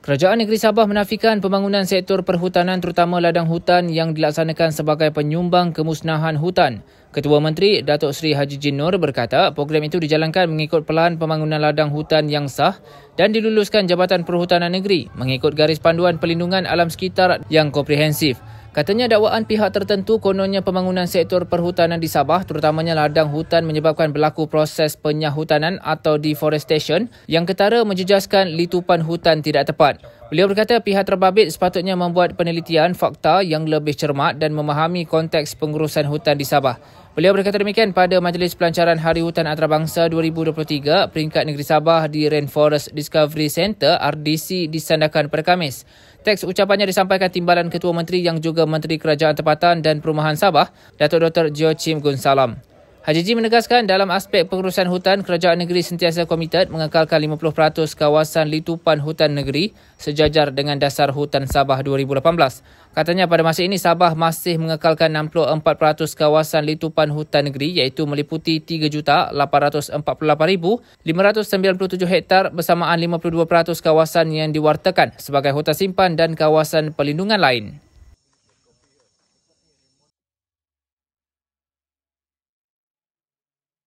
Kerajaan Negeri Sabah menafikan pembangunan sektor perhutanan terutama ladang hutan yang dilaksanakan sebagai penyumbang kemusnahan hutan. Ketua Menteri Datuk Seri Haji Jin Nur berkata program itu dijalankan mengikut pelan pembangunan ladang hutan yang sah dan diluluskan Jabatan Perhutanan Negeri mengikut garis panduan pelindungan alam sekitar yang komprehensif. Katanya dakwaan pihak tertentu kononnya pembangunan sektor perhutanan di Sabah terutamanya ladang hutan menyebabkan berlaku proses penyahutanan atau deforestation yang ketara menjejaskan litupan hutan tidak tepat. Beliau berkata pihak terbabit sepatutnya membuat penelitian fakta yang lebih cermat dan memahami konteks pengurusan hutan di Sabah. Beliau berkata demikian pada Majlis Pelancaran Hari Hutan Antarabangsa 2023 peringkat negeri Sabah di Rainforest Discovery Center RDC disandakan pada Kamis. Teks ucapannya disampaikan timbalan Ketua Menteri yang juga Menteri Kerajaan Tempatan dan Perumahan Sabah, Datuk Dr. Jo Chim Gun Salam. Haji Ji menegaskan dalam aspek pengurusan hutan, kerajaan negeri sentiasa komited mengekalkan 50% kawasan litupan hutan negeri sejajar dengan dasar hutan Sabah 2018. Katanya pada masa ini Sabah masih mengekalkan 64% kawasan litupan hutan negeri iaitu meliputi 3,848,597 hektar bersamaan 52% kawasan yang diwartakan sebagai hutan simpan dan kawasan pelindungan lain.